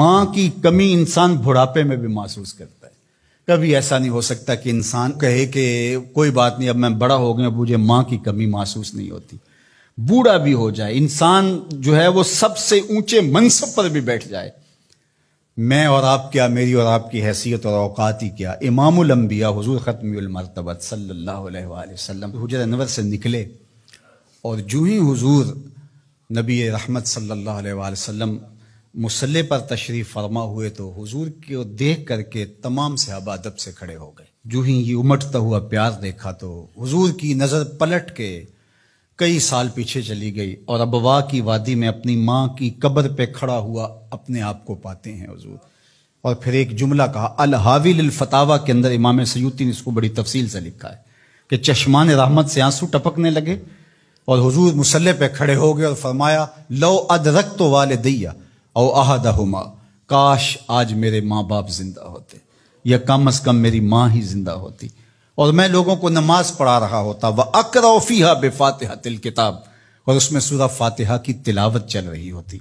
मां की कमी इंसान बुढ़ापे में भी महसूस करता है कभी ऐसा नहीं हो सकता कि इंसान कहे कि कोई बात नहीं अब मैं बड़ा हो गया मुझे माँ की कमी महसूस नहीं होती बूढ़ा भी हो जाए इंसान जो है वो सबसे ऊंचे मनसब पर भी बैठ जाए मैं और आप क्या मेरी और आपकी हैसियत और औकात ही क्या इमामबिया हजूर ख़त्मरतबत सल्ला हजर अनवर से निकले और जू ही हजूर नबी रहमत सल्ला मुसल्ले पर तशरीफ फरमा हुए तो हुजूर को देख करके तमाम सहाब अदब से खड़े हो गए जो ही ये उमटता हुआ प्यार देखा तो हुजूर की नज़र पलट के कई साल पीछे चली गई और अबवा की वादी में अपनी माँ की कब्र पे खड़ा हुआ अपने आप को पाते हैं हुजूर और फिर एक जुमला कहा अल हाविल फतावा के अंदर इमाम सयूती ने इसको बड़ी तफसील से लिखा है कि चश्मान रहमत से आंसू टपकने लगे और हुजूर मुसल्ले पे खड़े हो गए और फरमाया लो अदरक तो वाले दैया औ अहद हुमा काश आज मेरे माँ बाप जिंदा होते या कम अज कम मेरी माँ ही जिंदा होती और मैं लोगों को नमाज पढ़ा रहा होता वह अकरौफीहा बेफातहा तिल किताब और उसमें सूरह फातिहा की तिलावत चल रही होती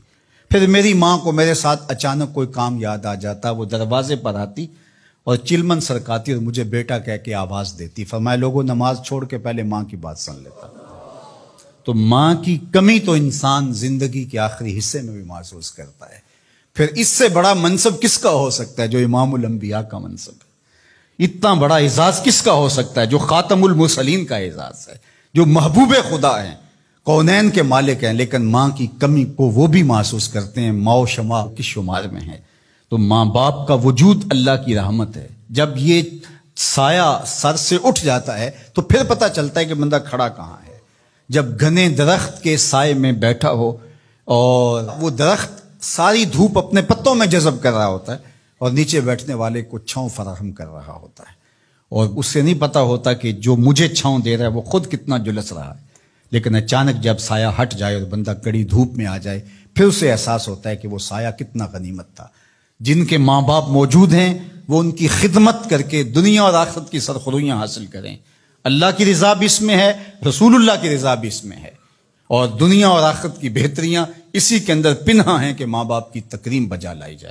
फिर मेरी माँ को मेरे साथ अचानक कोई काम याद आ जाता वो दरवाजे पर आती और चिलमन सरकाती और मुझे बेटा कह के आवाज़ देती फिर मैं लोगों नमाज छोड़ के पहले माँ की बात सुन लेता तो मां की कमी तो इंसान जिंदगी के आखिरी हिस्से में भी महसूस करता है फिर इससे बड़ा मनसब किसका हो सकता है जो इमामबिया का मनसब है इतना बड़ा एजाज किसका हो सकता है जो खातमुल मुसलीन का एजाज है जो महबूब खुदा है कौनैन के मालिक हैं लेकिन माँ की कमी को वो भी महसूस करते हैं माओ शमा किस शुमार में है तो माँ बाप का वजूद अल्लाह की रहमत है जब ये साया सर से उठ जाता है तो फिर पता चलता है कि बंदा खड़ा कहाँ है जब घने दरख्त के साय में बैठा हो और वो दरख्त सारी धूप अपने पत्तों में जज़ब कर रहा होता है और नीचे बैठने वाले को छाँव फराहम कर रहा होता है और उससे नहीं पता होता कि जो मुझे छाँव दे रहा है वो खुद कितना जुलस रहा है लेकिन अचानक जब साया हट जाए और बंदा कड़ी धूप में आ जाए फिर उसे एहसास होता है कि वो साया कितना गनीमत था जिनके माँ बाप मौजूद हैं वो उनकी खिदमत करके दुनिया और आखत की सरखुरियाँ हासिल करें अल्लाह की रजा भी इसमें है रसूलुल्लाह की रजा भी इसमें है और दुनिया और आखिरत की बेहतरियां इसी के अंदर पिन्हा हैं कि मां बाप की तकरीम बजा लाई जाए